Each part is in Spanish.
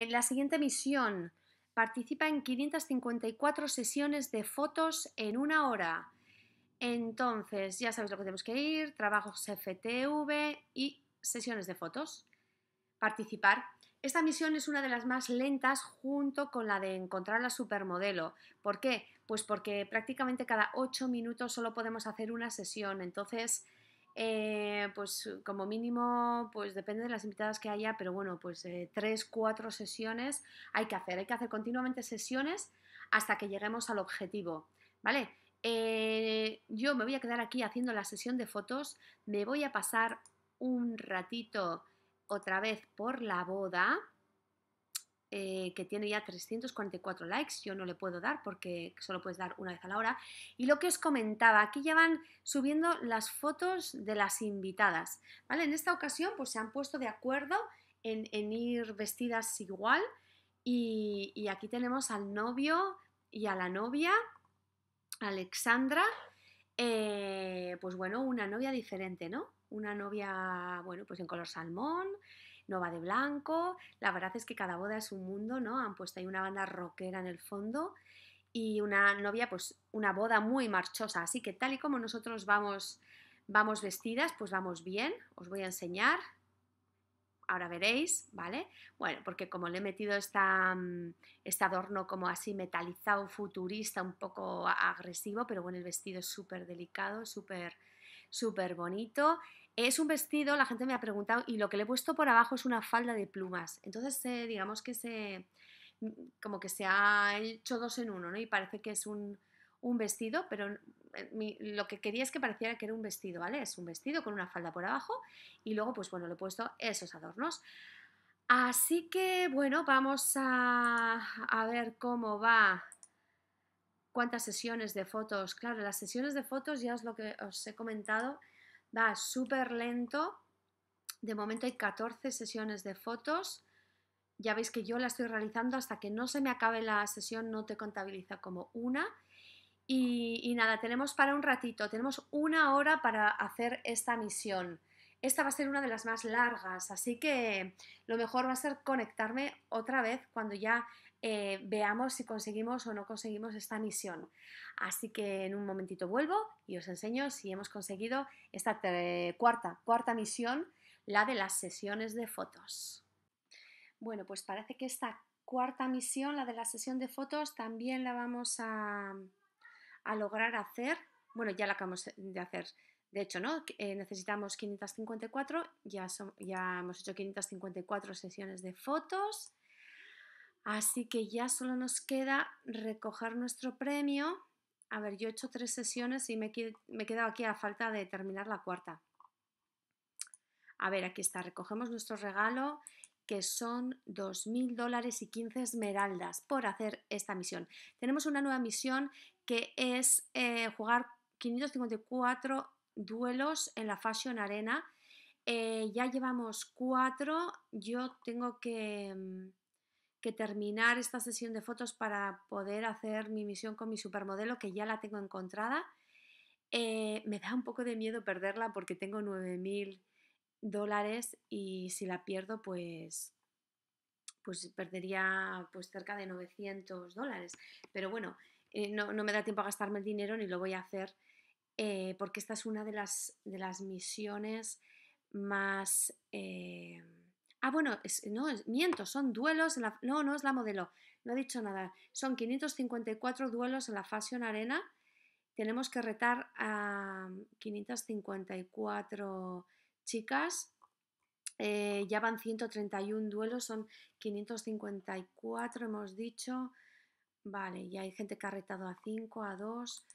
En la siguiente misión, participa en 554 sesiones de fotos en una hora. Entonces, ya sabéis lo que tenemos que ir, trabajos FTV y sesiones de fotos. Participar. Esta misión es una de las más lentas junto con la de encontrar la supermodelo. ¿Por qué? Pues porque prácticamente cada 8 minutos solo podemos hacer una sesión. Entonces, eh, pues eh, como mínimo, pues depende de las invitadas que haya, pero bueno, pues eh, tres, cuatro sesiones hay que hacer, hay que hacer continuamente sesiones hasta que lleguemos al objetivo, ¿vale? yo me voy a quedar aquí haciendo la sesión de fotos, me voy a pasar un ratito otra vez por la boda, eh, que tiene ya 344 likes, yo no le puedo dar porque solo puedes dar una vez a la hora. Y lo que os comentaba, aquí ya van subiendo las fotos de las invitadas, ¿vale? En esta ocasión pues se han puesto de acuerdo en, ir vestidas igual y, aquí tenemos al novio y a la novia, Alexandra, eh, pues bueno, una novia diferente, ¿no? Una novia, bueno, pues en color salmón, no va de blanco, la verdad es que cada boda es un mundo, ¿no? Han puesto ahí una banda rockera en el fondo y una novia, pues una boda muy marchosa, así que tal y como nosotros vamos, vamos vestidas, pues vamos bien, os voy a enseñar, ahora veréis, ¿vale? Bueno, porque como le he metido esta, mm, este adorno como así metalizado, futurista, un poco agresivo, pero bueno, el vestido es súper delicado, súper súper bonito es un vestido, la gente me ha preguntado, y lo que le he puesto por abajo es una falda de plumas. Entonces, digamos que se, mm, como que se ha hecho dos en uno, ¿no? Y parece que es un, un vestido, pero eh, lo que quería es que pareciera que era un vestido, ¿vale? Es un vestido con una falda por abajo y luego, pues bueno, le he puesto esos adornos. Así que, bueno, vamos a, a ver cómo va cuántas sesiones de fotos. Claro, las sesiones de fotos ya es lo que os he comentado, Va súper lento. De momento hay 14 sesiones de fotos. Ya veis que yo la estoy realizando hasta que no se me acabe la sesión, no te contabiliza como una. Y, y nada, tenemos para un ratito, tenemos una hora para hacer esta misión. Esta va a ser una de las más largas, así que lo mejor va a ser conectarme otra vez cuando ya eh, veamos si conseguimos o no conseguimos esta misión. Así que en un momentito vuelvo y os enseño si hemos conseguido esta cuarta, cuarta misión, la de las sesiones de fotos. Bueno, pues parece que esta cuarta misión, la de la sesión de fotos, también la vamos a, lograr hacer. Bueno, ya la acabamos de hacer. De hecho, ¿no? Eh, necesitamos 554, ya, ya hemos hecho 554 sesiones de fotos. Así que ya solo nos queda recoger nuestro premio. A ver, yo he hecho tres sesiones y me, he quedado aquí a falta de terminar la cuarta. A ver, aquí está, recogemos nuestro regalo que son 2.000 dólares y 15 esmeraldas por hacer esta misión. Tenemos una nueva misión que es eh, jugar 554 duelos en la Fashion Arena. Eh, ya llevamos cuatro. Yo tengo que mm, que terminar esta sesión de fotos para poder hacer mi misión con mi supermodelo, que ya la tengo encontrada. Eh, me da un poco de miedo perderla porque tengo 9.000 dólares y si la pierdo, pues, pues perdería pues, cerca de 900 dólares. Pero bueno, eh, no, me da tiempo a gastarme el dinero ni lo voy a hacer eh, porque esta es una de las, de las misiones más... Ah, bueno, no, miento, son duelos No, no es la modelo, no he dicho nada. Son 554 duelos en la Fashion Arena. Tenemos que retar a 554 chicas. Eh, ya van 131 duelos, son 554, hemos dicho. Vale, ya hay gente que ha retado a 5, a 2.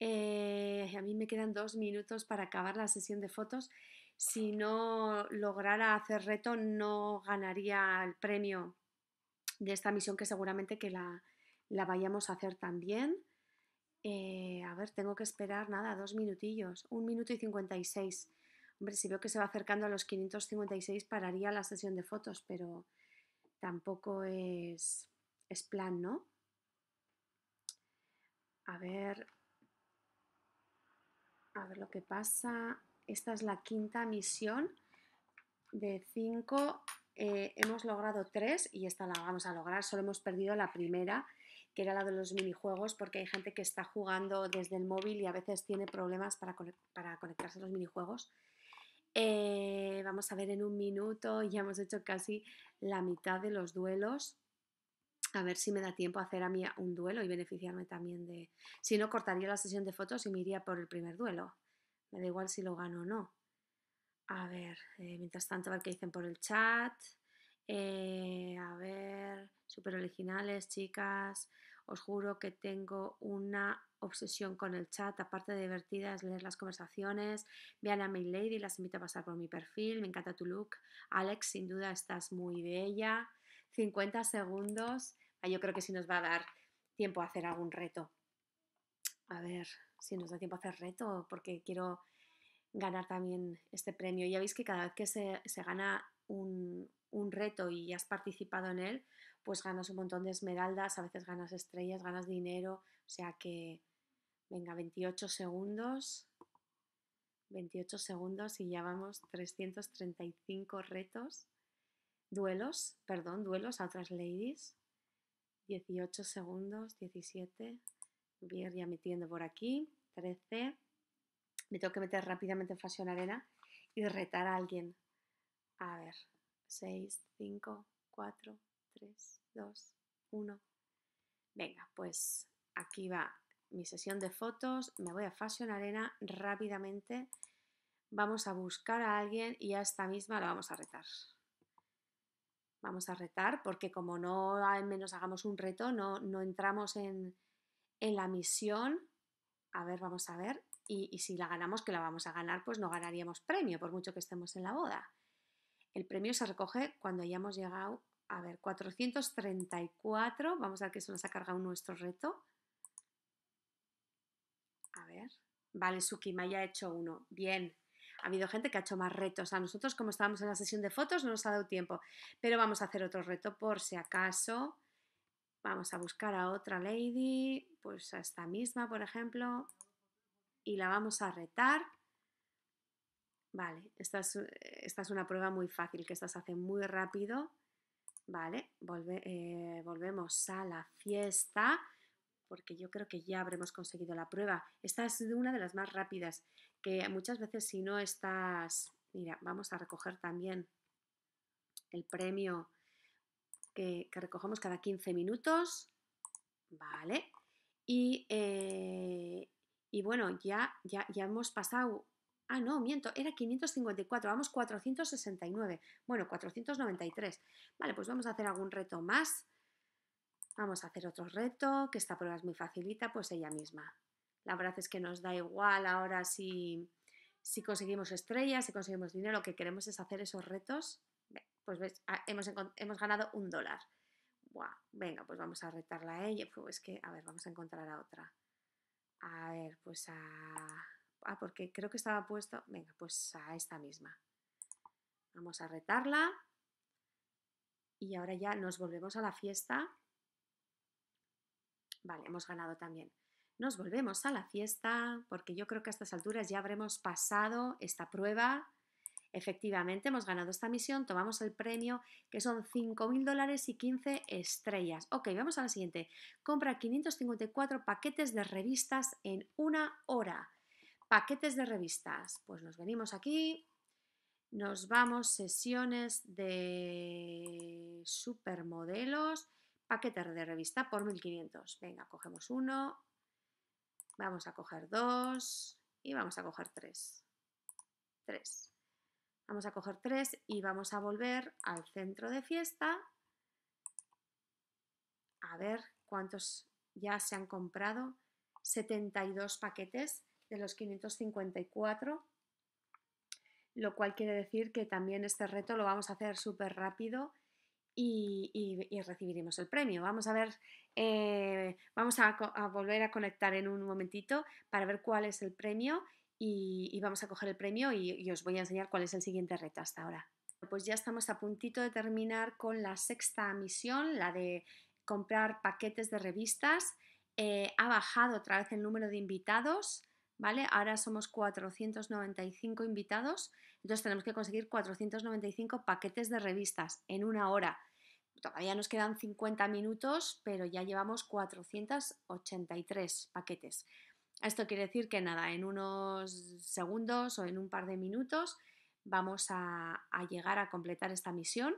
Eh, a mí me quedan dos minutos para acabar la sesión de fotos si no lograra hacer reto, no ganaría el premio de esta misión que seguramente que la, vayamos a hacer también. Eh, a ver, tengo que esperar nada, dos minutillos, un minuto y 56. Hombre, si veo que se va acercando a los 556, pararía la sesión de fotos, pero tampoco es, es plan, ¿no? A ver, a ver lo que pasa. Esta es la quinta misión de cinco, eh, hemos logrado tres y esta la vamos a lograr. Solo hemos perdido la primera, que era la de los minijuegos, porque hay gente que está jugando desde el móvil y a veces tiene problemas para, conectarse a los minijuegos. Eh, vamos a ver en un minuto, ya hemos hecho casi la mitad de los duelos. A ver si me da tiempo a hacer a mí un duelo y beneficiarme también de... Si no, cortaría la sesión de fotos y me iría por el primer duelo. Me da igual si lo gano o no. A ver, eh, mientras tanto, a ver qué dicen por el chat. Eh, a ver, súper originales, chicas. Os juro que tengo una obsesión con el chat. Aparte de divertida, leer las conversaciones. Vean a mi Lady, las invito a pasar por mi perfil. Me encanta tu look. Alex, sin duda, estás muy bella. 50 segundos. Ah, yo creo que sí nos va a dar tiempo a hacer algún reto. A ver, si nos da tiempo a hacer reto, porque quiero ganar también este premio. Ya veis que cada vez que se, gana un, un, reto y has participado en él, pues ganas un montón de esmeraldas, a veces ganas estrellas, ganas dinero, o sea que, venga, 28 segundos, 28 segundos y ya vamos 335 retos, duelos, perdón, duelos a otras ladies, 18 segundos, 17, Voy a ir ya metiendo por aquí. 13. Me tengo que meter rápidamente en Fashion Arena y retar a alguien. A ver. 6, 5, 4, 3, 2, 1. Venga, pues aquí va mi sesión de fotos. Me voy a Fashion Arena rápidamente. Vamos a buscar a alguien y a esta misma la vamos a retar vamos a retar, porque como no al menos hagamos un reto, no, no entramos en, en la misión, a ver, vamos a ver, y, si la ganamos, que la vamos a ganar, pues no ganaríamos premio, por mucho que estemos en la boda. El premio se recoge cuando hayamos llegado, a ver, 434, vamos a ver que eso nos ha cargado nuestro reto. A ver, vale, Sukima ya ha hecho uno, bien. Ha habido gente que ha hecho más retos. A nosotros, como estábamos en la sesión de fotos, no nos ha dado tiempo. Pero vamos a hacer otro reto por si acaso. Vamos a buscar a otra lady, pues a esta misma, por ejemplo, y la vamos a retar. Vale, esta es, esta es una prueba muy fácil, que estas se hace muy rápido. Vale, eh, volvemos a la fiesta, porque yo creo que ya habremos conseguido la prueba. Esta es una de las más rápidas, que muchas veces si no estás... Mira, vamos a recoger también el premio que, que cada 15 minutos. Vale. Y, eh, bueno, ya, ya, hemos pasado Ah, no, miento, era 554, vamos 469. Bueno, 493. Vale, pues vamos a hacer algún reto más. Vamos a hacer otro reto, que esta prueba es muy facilita, pues ella misma. La verdad es que nos da igual ahora si, si conseguimos estrellas, si conseguimos dinero, lo que queremos es hacer esos retos pues ah, hemos, hemos ganado un dólar. venga, pues vamos a retarla a ella. Pues es que, a ver, vamos a encontrar a otra. A ver, pues a... Ah, porque creo que estaba puesto... Venga, pues a esta misma. Vamos a retarla. Y ahora ya nos volvemos a la fiesta. Vale, hemos ganado también. Nos volvemos a la fiesta porque yo creo que a estas alturas ya habremos pasado esta prueba Efectivamente, hemos ganado esta misión, tomamos el premio, que son 5.000 dólares y 15 estrellas. Ok, vamos a la siguiente. Compra 554 paquetes de revistas en una hora. Paquetes de revistas. Pues nos venimos aquí, nos vamos sesiones de supermodelos, paquetes de revista por 1500. Venga, cogemos uno, vamos a coger dos y vamos a coger tres. Tres. Vamos a coger tres y vamos a volver al centro de fiesta a ver cuántos ya se han comprado. 72 paquetes de los 554, lo cual quiere decir que también este reto lo vamos a hacer súper rápido y, recibiremos el premio. Vamos a ver, eh, vamos a volver a conectar en un momentito para ver cuál es el premio y, vamos a coger el premio y, os voy a enseñar cuál es el siguiente reto hasta ahora. Pues ya estamos a puntito de terminar con la sexta misión, la de comprar paquetes de revistas. Eh, ha bajado otra vez el número de invitados, ¿vale? Ahora somos 495 invitados, entonces tenemos que conseguir 495 paquetes de revistas en una hora. Todavía nos quedan 50 minutos, pero ya llevamos 483 paquetes. Esto quiere decir que nada, en unos segundos o en un par de minutos vamos a, llegar a completar esta misión.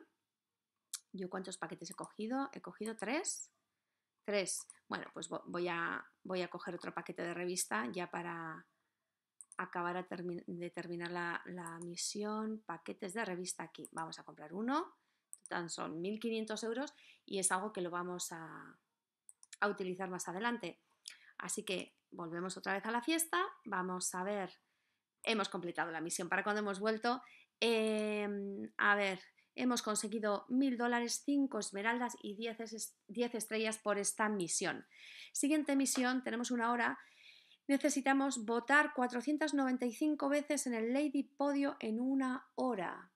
¿Yo cuántos paquetes he cogido? He cogido tres. Tres. Bueno, pues voy a, voy a coger otro paquete de revista ya para acabar a de terminar la, misión. Paquetes de revista aquí. Vamos a comprar uno. Tan son 1.500 euros y es algo que lo vamos a, a utilizar más adelante. Así que volvemos otra vez a la fiesta, vamos a ver, hemos completado la misión para cuando hemos vuelto, em, a ver, hemos conseguido mil dólares, 5 esmeraldas y 10 estrellas por esta misión. Siguiente misión, tenemos una hora. Necesitamos votar 495 veces en el Lady Podio en una hora.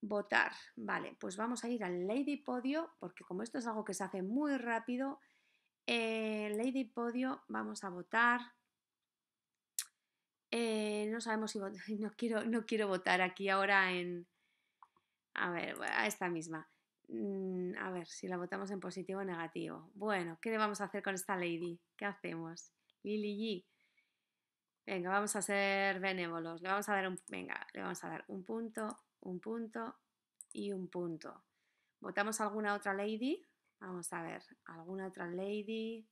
Votar. Vale, pues vamos a ir al Lady Podio porque como esto es algo que se hace muy rápido, eh, lady Podio, vamos a votar. Eh, no sabemos si no quiero, no quiero votar aquí ahora en... A ver, a esta misma. Mm, a ver si la votamos en positivo o negativo. Bueno, ¿qué le vamos a hacer con esta lady? ¿Qué hacemos? Lily? G. Venga, vamos a ser benévolos. Le vamos a dar un, venga, le vamos a dar un punto, un punto y un punto. ¿Votamos alguna otra lady? Vamos a ver, alguna otra lady.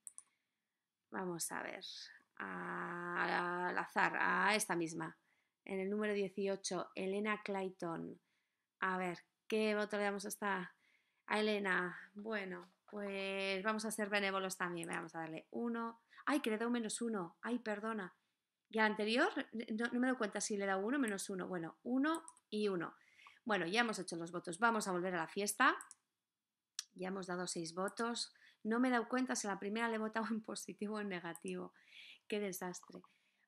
Vamos a ver, al azar, a esta misma. En el número 18, Elena Clayton. A ver, ¿qué voto le damos hasta a Elena? Bueno, pues vamos a ser benévolos también. Vamos a darle uno. ¡Ay, que le da dado menos uno! ¡Ay, perdona! Y al anterior, no, me doy cuenta si le da uno menos uno. Bueno, uno y uno. Bueno, ya hemos hecho los votos. Vamos a volver a la fiesta. Ya hemos dado seis votos. No me he dado cuenta si a la primera le he votado en positivo o en negativo. Qué desastre.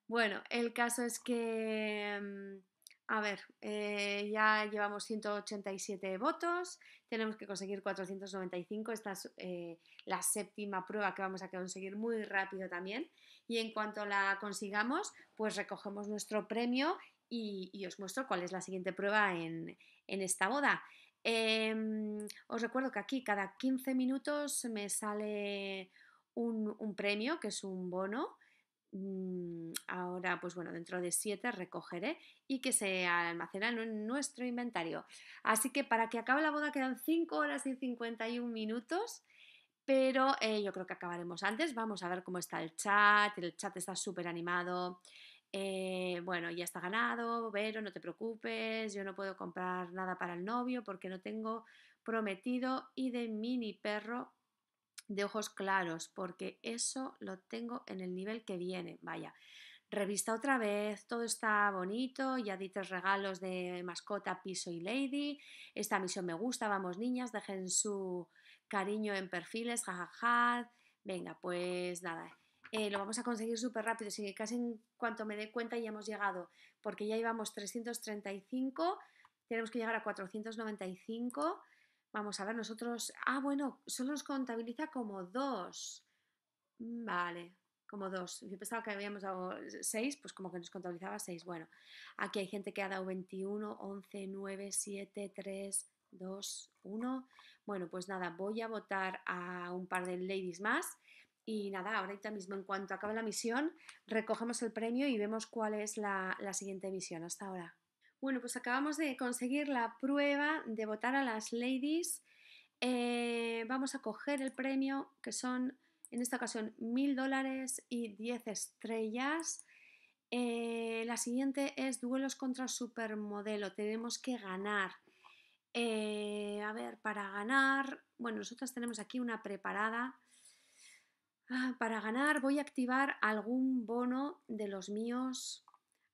Bueno, el caso es que, mm, a ver, eh, ya llevamos 187 votos, tenemos que conseguir 495, esta es eh, la séptima prueba que vamos a conseguir muy rápido también. Y en cuanto la consigamos, pues recogemos nuestro premio y, os muestro cuál es la siguiente prueba en, en esta boda. Em, os recuerdo que aquí cada 15 minutos me sale un, premio, que es un bono. Mm, ahora, pues bueno, dentro de 7 recogeré y que se almacenan en nuestro inventario. Así que para que acabe la boda quedan 5 horas y 51 minutos pero eh, yo creo que acabaremos antes. Vamos a ver cómo está el chat. El chat está súper animado. Eh, bueno, ya está ganado, Vero, no te preocupes, yo no puedo comprar nada para el novio porque no tengo prometido y de mini perro de ojos claros, porque eso lo tengo en el nivel que viene, vaya. Revista otra vez, todo está bonito, ya di tres regalos de mascota, piso y lady, esta misión me gusta, vamos niñas, dejen su cariño en perfiles, jajaja, venga, pues nada, eh, lo vamos a conseguir súper rápido, que casi en cuanto me dé cuenta ya hemos llegado, porque ya íbamos 335, tenemos que llegar a 495. Vamos a ver, nosotros, ah, bueno, solo nos contabiliza como dos. Mm, vale, como dos. Yo pensaba que habíamos dado seis, pues como que nos contabilizaba seis. Bueno, aquí hay gente que ha dado 21, 11, 9, 7, 3, 2, 1. Bueno, pues nada, voy a votar a un par de ladies más y nada, ahorita mismo, en cuanto acabe la misión, recogemos el premio y vemos cuál es la, siguiente misión hasta ahora. Bueno, pues acabamos de conseguir la prueba de votar a las ladies. Eh, vamos a coger el premio, que son en esta ocasión mil dólares y 10 estrellas. Eh, la siguiente es duelos contra supermodelo. Tenemos que ganar. Eh, a ver, para ganar, bueno, nosotros tenemos aquí una preparada Ah, para ganar voy a activar algún bono de los míos,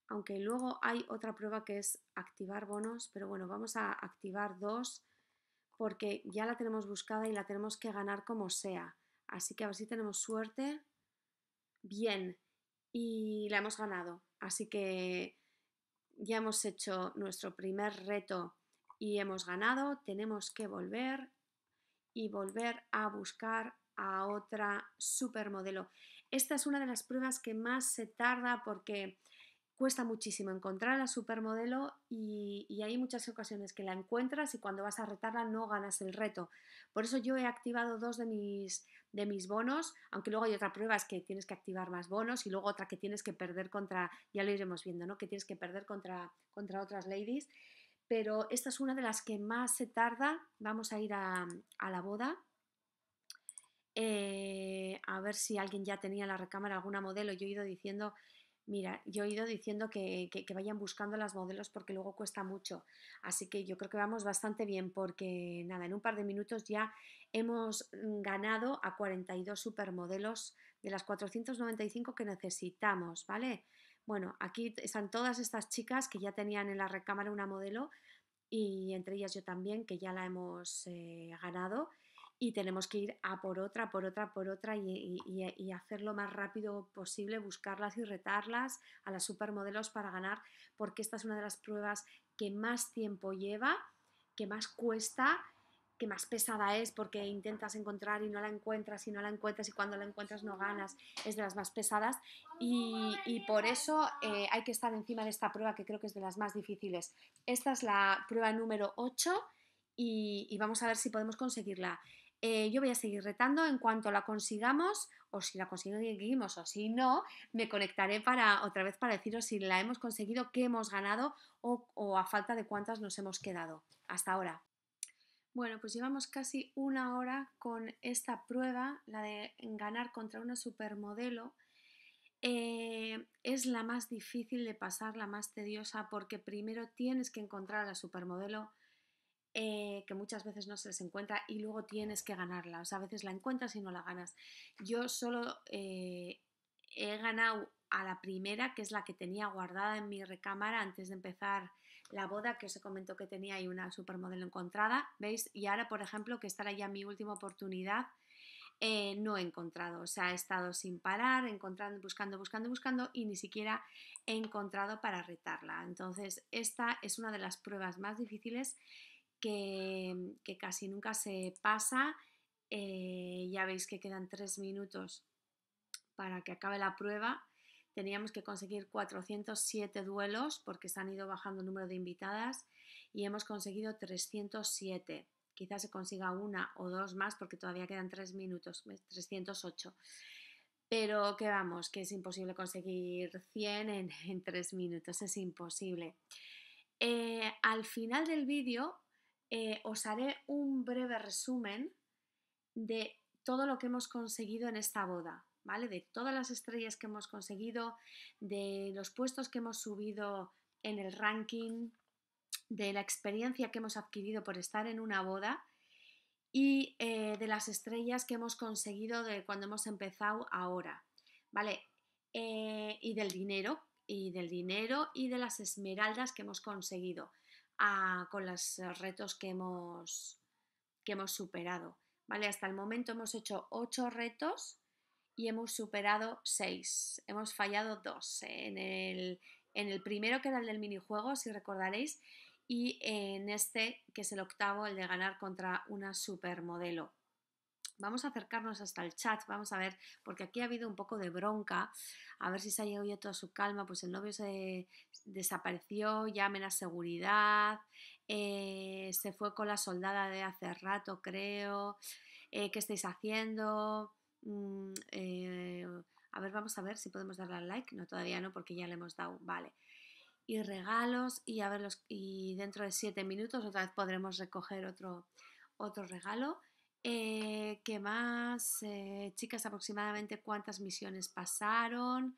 aunque luego hay otra prueba que es activar bonos, pero bueno, vamos a activar dos porque ya la tenemos buscada y la tenemos que ganar como sea. Así que a ver si tenemos suerte. Bien, y la hemos ganado. Así que ya hemos hecho nuestro primer reto y hemos ganado. Tenemos que volver y volver a buscar a otra supermodelo. Esta es una de las pruebas que más se tarda porque cuesta muchísimo encontrar a la supermodelo y, y, hay muchas ocasiones que la encuentras y cuando vas a retarla no ganas el reto. Por eso yo he activado dos de mis, de mis bonos, aunque luego hay otra prueba es que tienes que activar más bonos y luego otra que tienes que perder contra, ya lo iremos viendo, ¿no? que tienes que perder contra, contra otras ladies. Pero esta es una de las que más se tarda. Vamos a ir a, a la boda. Eh, a ver si alguien ya tenía en la recámara alguna modelo. Yo he ido diciendo, mira, yo he ido diciendo que, vayan buscando las modelos porque luego cuesta mucho. Así que yo creo que vamos bastante bien porque nada, en un par de minutos ya hemos mm, ganado a 42 supermodelos de las 495 que necesitamos, ¿vale? Bueno, aquí están todas estas chicas que ya tenían en la recámara una modelo y entre ellas yo también, que ya la hemos eh, ganado y tenemos que ir a por otra, por otra, por otra y, y, eh, y, hacer lo más rápido posible, buscarlas y retarlas a las supermodelos para ganar, porque esta es una de las pruebas que más tiempo lleva, que más cuesta, que más pesada es, porque intentas encontrar y no la encuentras y no la encuentras y cuando la encuentras no ganas, es de las más pesadas y, y por eso eh, hay que estar encima de esta prueba que creo que es de las más difíciles. Esta es la prueba número 8 y vamos a ver si podemos conseguirla. Eh, yo voy a seguir retando. En cuanto la consigamos, o si la conseguimos o si no, me conectaré para otra vez para deciros si la hemos conseguido, qué hemos ganado o, a falta de cuántas nos hemos quedado hasta ahora. Bueno, pues llevamos casi una hora con esta prueba, la de ganar contra una supermodelo. Eh, es la más difícil de pasar, la más tediosa, porque primero tienes que encontrar a la supermodelo, eh, que muchas veces no se les encuentra y luego tienes que ganarla. O sea, a veces la encuentras y no la ganas. Yo solo eh, he ganado a la primera, que es la que tenía guardada en mi recámara antes de empezar la boda, que os he comentado que tenía y una supermodelo encontrada, ¿veis? Y ahora, por ejemplo, que estará ya mi última oportunidad, eh, no he encontrado. O sea, he estado sin parar, encontrando, buscando, buscando, buscando y ni siquiera he encontrado para retarla. Entonces, esta es una de las pruebas más difíciles que, casi nunca se pasa. Eh, ya veis que quedan tres minutos para que acabe la prueba. Teníamos que conseguir 407 duelos porque se han ido bajando el número de invitadas y hemos conseguido 307. Quizás se consiga una o dos más porque todavía quedan tres minutos, 308. Pero que vamos, que es imposible conseguir 100 en, tres minutos, es imposible. Eh, al final del vídeo eh, os haré un breve resumen de todo lo que hemos conseguido en esta boda, ¿vale? De todas las estrellas que hemos conseguido, de los puestos que hemos subido en el ranking, de la experiencia que hemos adquirido por estar en una boda y eh, de las estrellas que hemos conseguido de cuando hemos empezado ahora, ¿vale? Eh, y del dinero, y del dinero y de las esmeraldas que hemos conseguido con los eh, retos que hemos, que hemos superado. ¿vale? Hasta el momento hemos hecho 8 retos y hemos superado 6. Hemos fallado 2 ¿eh? en el, en el primero que era el del minijuego, si recordaréis, y en este que es el octavo, el de ganar contra una supermodelo. Vamos a acercarnos hasta el chat, vamos a ver, porque aquí ha habido un poco de bronca, a ver si se ha llegado ya toda su calma, pues el novio se desapareció, llamen a seguridad, eh, se fue con la soldada de hace rato, creo, eh, ¿qué estáis haciendo? Mm, eh, a ver, vamos a ver si podemos darle al like, no, todavía no, porque ya le hemos dado, vale. Y regalos, y a los y dentro de siete minutos otra vez podremos recoger otro, otro regalo. Eh, ¿Qué más? Eh, chicas, aproximadamente cuántas misiones pasaron.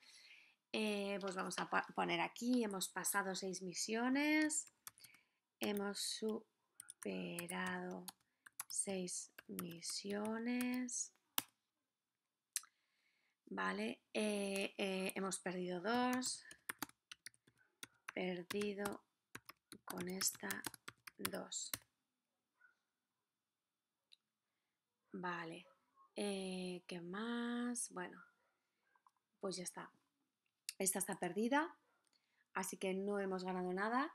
Eh, pues vamos a poner aquí, hemos pasado seis misiones. Hemos superado seis misiones. Vale, hemos perdido dos. Perdido con esta dos. Vale. Eh, ¿Qué más? Bueno, pues ya está. Esta está perdida, así que no hemos ganado nada.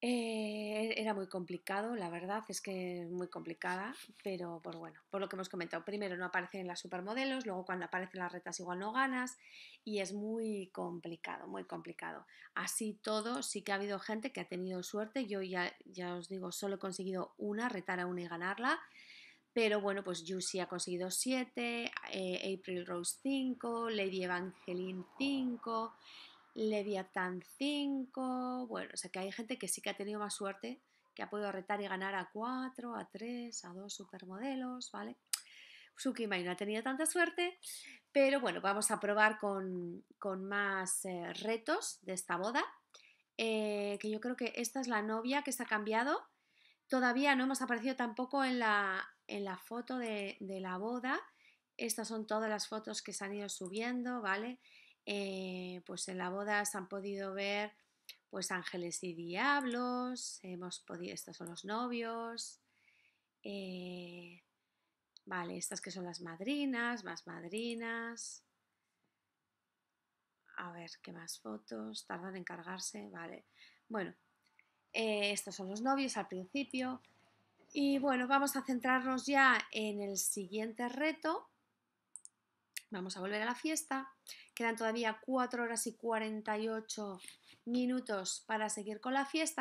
Eh, era muy complicado, la verdad es que es muy complicada, pero por pues bueno, por lo que hemos comentado, primero no aparecen las supermodelos, luego cuando aparecen las retas igual no ganas y es muy complicado, muy complicado. Así todo, sí que ha habido gente que ha tenido suerte, yo ya, ya os digo, solo he conseguido una, retar a una y ganarla. Pero bueno, pues Juicy ha conseguido 7, eh, April Rose 5, Lady Evangeline 5, Atan 5. Bueno, o sea que hay gente que sí que ha tenido más suerte, que ha podido retar y ganar a 4, a 3, a 2 supermodelos, ¿vale? Mai no ha tenido tanta suerte, pero bueno, vamos a probar con, más eh, retos de esta boda. Eh, que yo creo que esta es la novia que se ha cambiado. Todavía no hemos aparecido tampoco en la, en la foto de, la boda, estas son todas las fotos que se han ido subiendo, ¿vale? Eh, pues en la boda se han podido ver pues ángeles y diablos, hemos podido, estos son los novios, eh, vale, estas que son las madrinas, más madrinas, a ver, ¿qué más fotos? Tardan en cargarse, vale. Bueno, eh, estos son los novios al principio, y bueno, vamos a centrarnos ya en el siguiente reto. Vamos a volver a la fiesta. Quedan todavía 4 horas y 48 minutos para seguir con la fiesta.